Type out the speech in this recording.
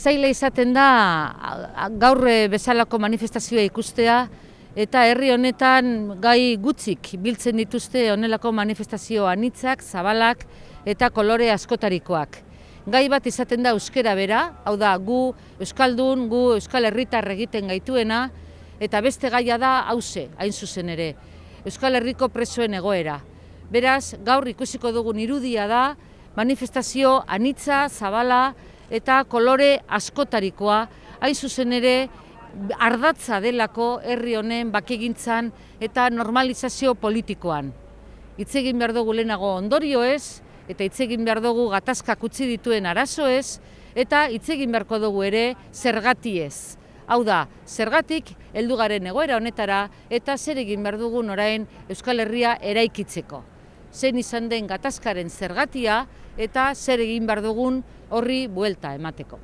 zaila izaten da gaur eh, bezalako manifestazioa ikustea eta herri honetan gai gutzik biltzen dituzte honelako manifestazioa anitzak, zabalak eta kolore askotarikoak. Gai bat izaten da Euskara bera, hau da gu euskaldun, gu euskal herritar egiten gaituena eta beste gaia da hause, hain zuzen ere, euskal herriko presoen egoera. Beraz, gaur ikusiko dugun irudia da, manifestazio anitza, zabala, eta kolore askotarikoa, hain zuzen ere ardatza delako herri honen bakegintzan eta normalizazio politikoan. Hitz egin behar dugu lehenago ondorio ez, eta hitz egin behar dugu gatazkak utzi dituen arazo ez, eta hitz egin beharko dugu ere zergatiez. Hau da, zergatik heldu egoera honetara eta zer egin behar dugun orain Euskal Herria eraikitzeko zen izan den gatazkaren zergatia eta zer egin behar dugun horri buelta emateko.